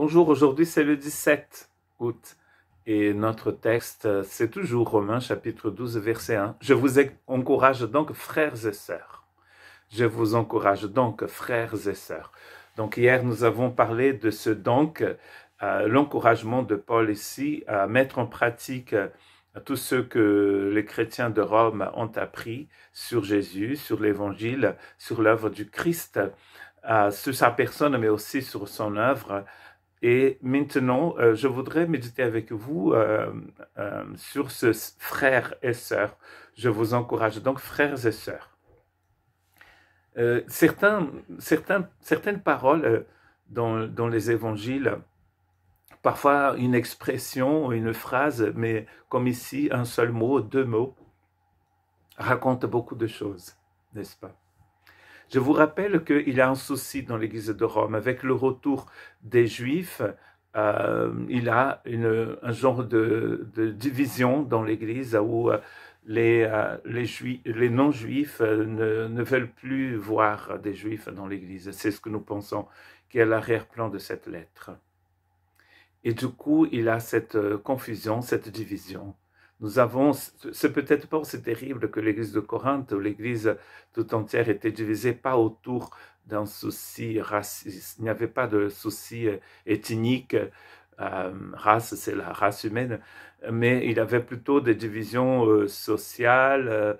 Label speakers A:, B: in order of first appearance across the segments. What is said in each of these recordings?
A: Bonjour, aujourd'hui c'est le 17 août et notre texte euh, c'est toujours Romains chapitre 12 verset 1. Je vous encourage donc frères et sœurs. Je vous encourage donc frères et sœurs. Donc hier nous avons parlé de ce donc, euh, l'encouragement de Paul ici à mettre en pratique euh, tout ce que les chrétiens de Rome ont appris sur Jésus, sur l'Évangile, sur l'œuvre du Christ, sur sa personne mais aussi sur son œuvre. Et maintenant, euh, je voudrais méditer avec vous euh, euh, sur ce frère et sœur. Je vous encourage donc, frères et sœurs. certaines paroles dans, dans, les évangiles, parfois une expression, une phrase, mais comme ici, un seul mot, deux mots, racontent beaucoup de choses, n'est-ce pas je vous rappelle qu'il a un souci dans l'Église de Rome. Avec le retour des Juifs, euh, il a un genre de, division dans l'Église où euh, euh, les, non-juifs ne, ne, veulent plus voir des juifs dans l'Église. C'est ce que nous pensons qui est l'arrière-plan de cette lettre. Et du coup, il a cette confusion, cette division. Nous avons, c'est peut-être pas aussi terrible que l'église de Corinthe, où l'église tout entière était divisée pas autour d'un souci raciste, il n'y avait pas de souci euh, ethnique, euh, race, c'est la race humaine, mais il y avait plutôt des divisions euh, sociales,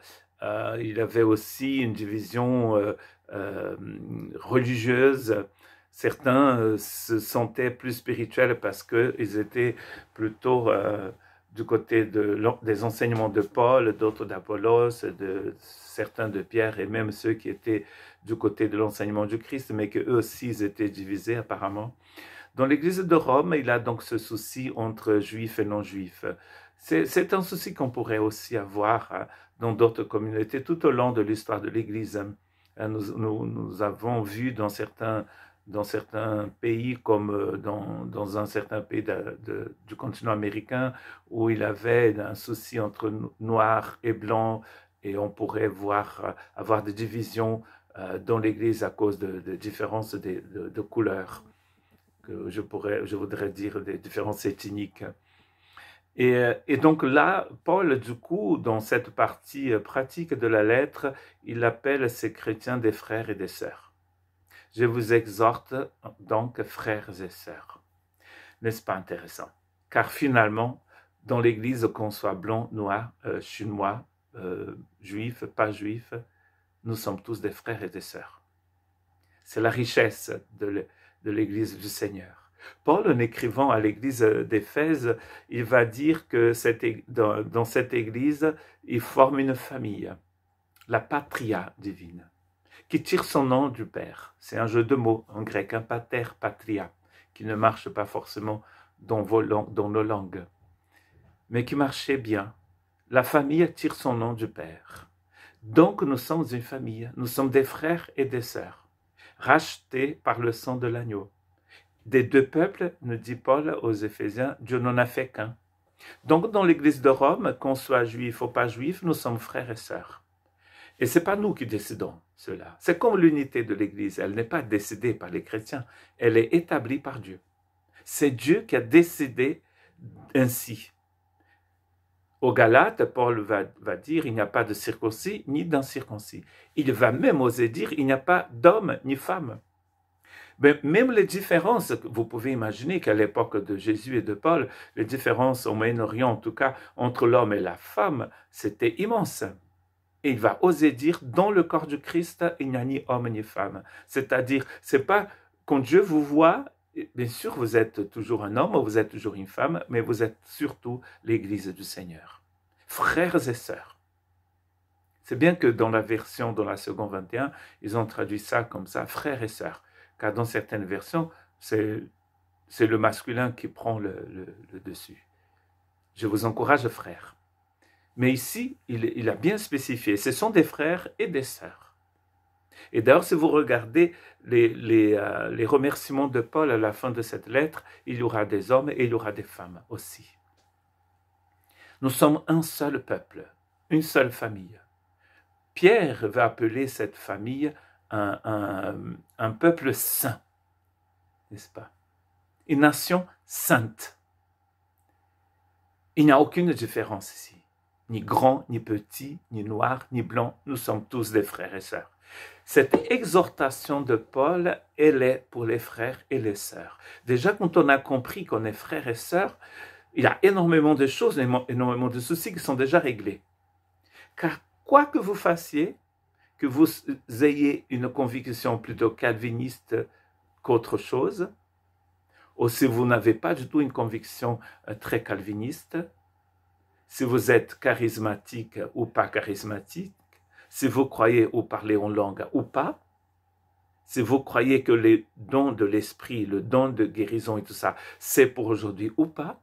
A: il y avait aussi une division religieuse. Certains se sentaient plus spirituels parce qu'ils étaient plutôt du côté des enseignements de Paul, d'autres d'Apollos, de certains de Pierre et même ceux qui étaient du côté de l'enseignement du Christ, mais que eux aussi étaient divisés apparemment. Dans l'Église de Rome, il a donc ce souci entre juifs et non-juifs. C'est un souci qu'on pourrait aussi avoir hein, dans d'autres communautés tout au long de l'histoire de l'Église. Hein, nous, avons vu dans certains dans certains pays, comme euh, dans, un certain pays du continent américain, où il avait un souci entre noir et blanc, et on pourrait voir, euh, avoir des divisions euh, dans l'Église à cause de, différences de, couleurs, que je, pourrais, je voudrais dire des différences ethniques. Et, et, donc là, Paul, du coup, dans cette partie pratique de la lettre, il appelle ces chrétiens des frères et des sœurs. Je vous exhorte donc, frères et sœurs. N'est-ce pas intéressant Car finalement, dans l'Église, qu'on soit blanc, noir, euh, chinois, euh, juif, pas juif, nous sommes tous des frères et des sœurs. C'est la richesse de l'Église du Seigneur. Paul, en écrivant à l'église d'Éphèse, il va dire que dans, cette église, il forme une famille, la patria divine qui tire son nom du père. C'est un jeu de mots en grec, un hein, pater patria, qui ne marche pas forcément dans, dans nos langues, mais qui marchait bien. La famille tire son nom du père. Donc nous sommes une famille, nous sommes des frères et des sœurs, rachetés par le sang de l'agneau. Des deux peuples, nous dit Paul aux Éphésiens, Dieu n'en a fait qu'un. Donc dans l'Église de Rome, qu'on soit juif ou pas juif, nous sommes frères et sœurs. Et ce n'est pas nous qui décidons cela. C'est comme l'unité de l'Église. Elle n'est pas décidée par les chrétiens. Elle est établie par Dieu. C'est Dieu qui a décidé ainsi. Au Galates, Paul va, va dire il n'y a pas de circoncis ni d'incirconcis. Il va même oser dire il n'y a pas d'homme ni femme. Mais même les différences, vous pouvez imaginer qu'à l'époque de Jésus et de Paul, les différences au Moyen-Orient en tout cas entre l'homme et la femme, c'était immense. Et il va oser dire, dans le corps du Christ, il n'y a ni homme ni femme. C'est-à-dire, c'est pas quand Dieu vous voit, bien sûr, vous êtes toujours un homme, ou vous êtes toujours une femme, mais vous êtes surtout l'Église du Seigneur. Frères et sœurs. C'est bien que dans la version, dans la seconde 21, ils ont traduit ça comme ça, frères et sœurs. Car dans certaines versions, c'est le masculin qui prend le dessus. Je vous encourage, frères. Mais ici, il, a bien spécifié, ce sont des frères et des sœurs. Et d'ailleurs, si vous regardez les, euh, les, remerciements de Paul à la fin de cette lettre, il y aura des hommes et il y aura des femmes aussi. Nous sommes un seul peuple, une seule famille. Pierre va appeler cette famille un peuple saint, n'est-ce pas Une nation sainte. Il n'y a aucune différence ici ni grand, ni petit, ni noir, ni blanc, nous sommes tous des frères et sœurs. Cette exhortation de Paul, elle est pour les frères et les sœurs. Déjà, quand on a compris qu'on est frères et sœurs, il y a énormément de choses, énormément de soucis qui sont déjà réglés. Car quoi que vous fassiez, que vous ayez une conviction plutôt calviniste qu'autre chose, ou si vous n'avez pas du tout une conviction euh, très calviniste, si vous êtes charismatique ou pas charismatique, si vous croyez ou parlez en langue ou pas, si vous croyez que les dons de l'esprit, le don de guérison et tout ça, c'est pour aujourd'hui ou pas,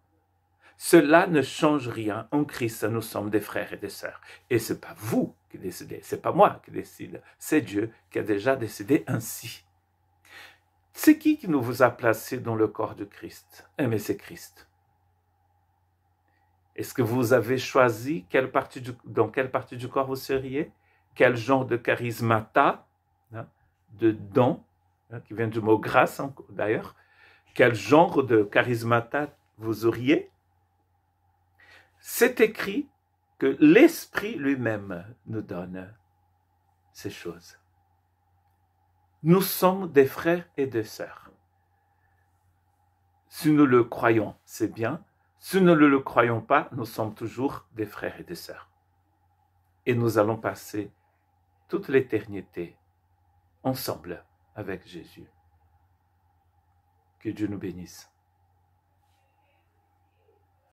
A: cela ne change rien. En Christ, nous sommes des frères et des sœurs. Et ce n'est pas vous qui décidez, ce n'est pas moi qui décide, c'est Dieu qui a déjà décidé ainsi. C'est qui qui nous vous a placés dans le corps de Christ Eh bien, c'est Christ. Est-ce que vous avez choisi quelle partie dans quelle partie du corps vous seriez Quel genre de charismata, hein? de don, hein, qui vient du mot grâce d'ailleurs Quel genre de charismata vous auriez C'est écrit que l'Esprit lui-même nous donne ces choses. Nous sommes des frères et des sœurs. Si nous le croyons, c'est bien. Si nous ne le croyons pas, nous sommes toujours des frères et des sœurs. Et nous allons passer toute l'éternité ensemble avec Jésus. Que Dieu nous bénisse.